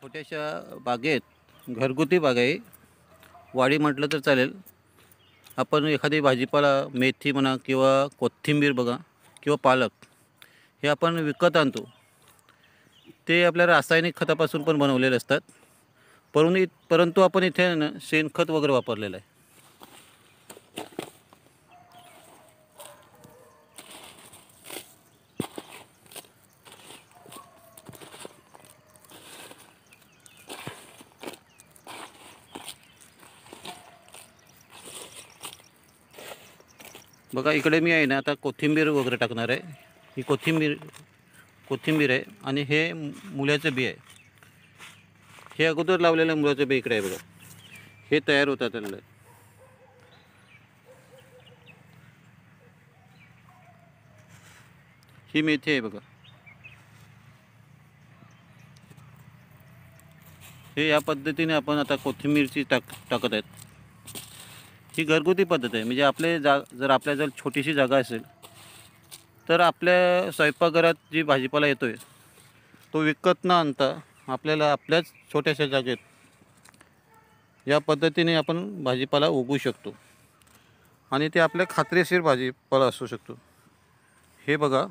छोट्याशा बागेत घरगुती बाग आहे वाडी म्हटलं तर चालेल आपण एखादी भाजीपाला मेथी म्हणा किंवा कोथिंबीर बघा किंवा पालक हे आपण विकत आणतो ते आपल्या रासायनिक खतापासून पण बनवलेले असतात परंतु परंतु आपण इथे शेणखत वगैरे वापरलेलं आहे बघा इकडे मी आहे ना आता कोथिंबीर वगैरे टाकणार आहे ही कोथिंबीर कोथिंबीर आहे आणि हे मुलाचं बी आहे हे अगोदर लावलेलं मुलाचं बी इकडे आहे बघा हे तयार होतात त्यांना ही मेथी आहे बघा हे या पद्धतीने आपण आता कोथिंबीरची टाक टाकत आहेत ही घरगुती पद्धत आहे म्हणजे आपले जा जर आपल्या जर छोटीशी जागा असेल तर आपल्या स्वयंपाकघरात जी भाजीपाला येतो आहे तो विकत न आणता आपल्याला आपल्याच छोट्याशा जागेत या पद्धतीने आपण भाजीपाला उगवू शकतो आणि ते आपल्या खात्रीशीर भाजीपाला असू शकतो हे बघा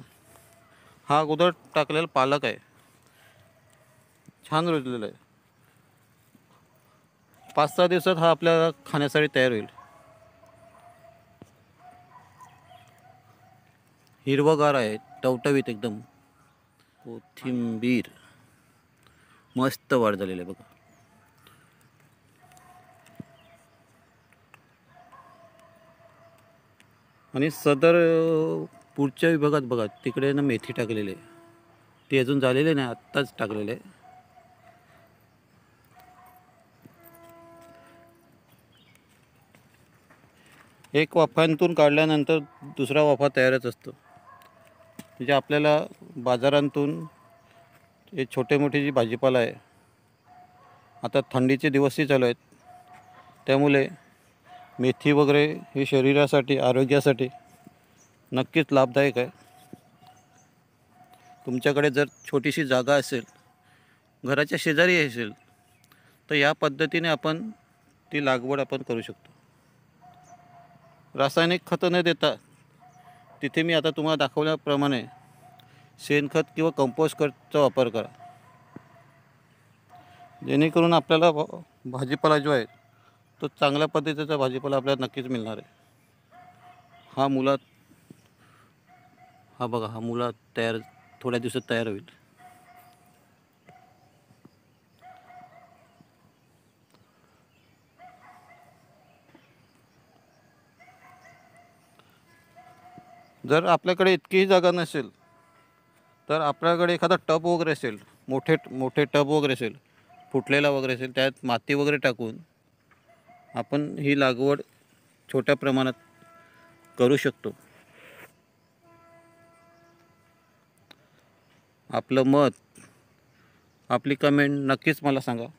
हा अगोदर टाकलेला पालक आहे छान रुजलेला आहे पाच सहा दिवसात हा आपल्याला खाण्यासाठी तयार होईल हिरवगार आहे टवटवीत एकदम कोथिंबीर मस्त वाढ झालेली आहे बघा आणि सदर पुढच्या विभागात बघा तिकडे ना मेथी टाकलेली आहे ती अजून झालेले नाही आत्ताच टाकलेले एक वाफांतून काढल्यानंतर दुसरा वाफा तयारच असतो म्हणजे आपल्याला बाजारांतून हे छोटे मोठे जी भाजीपाला आहे आता थंडीचे दिवसही चालू आहेत त्यामुळे मेथी वगैरे हे शरीरासाठी आरोग्यासाठी नक्कीच लाभदायक आहे तुमच्याकडे जर छोटीशी जागा असेल घराच्या शेजारी असेल तर या पद्धतीने आपण ती लागवड आपण करू शकतो रासायनिक खतं न देता तिथे मी आता तुम्हाला दाखवल्याप्रमाणे शेणखत किंवा कंपोस्ट खतचा वापर करा जेणेकरून आपल्याला भाजीपाला जो आहे तो चांगल्या पद्धतीचा भाजीपाला आपल्याला नक्कीच मिळणार आहे हा मुला हा बघा हा मुला तयार थोड्या दिवसात तयार होईल जर आपल्याकडे इतकीही जागा नसेल तर आपल्याकडे एखादा टब वगैरे असेल मोठे मोठे टब वगैरे असेल फुटलेला वगैरे असेल त्यात माती वगैरे टाकून आपण ही लागवड छोट्या प्रमाणात करू शकतो आपलं मत आपली कमेंट नक्कीच मला सांगा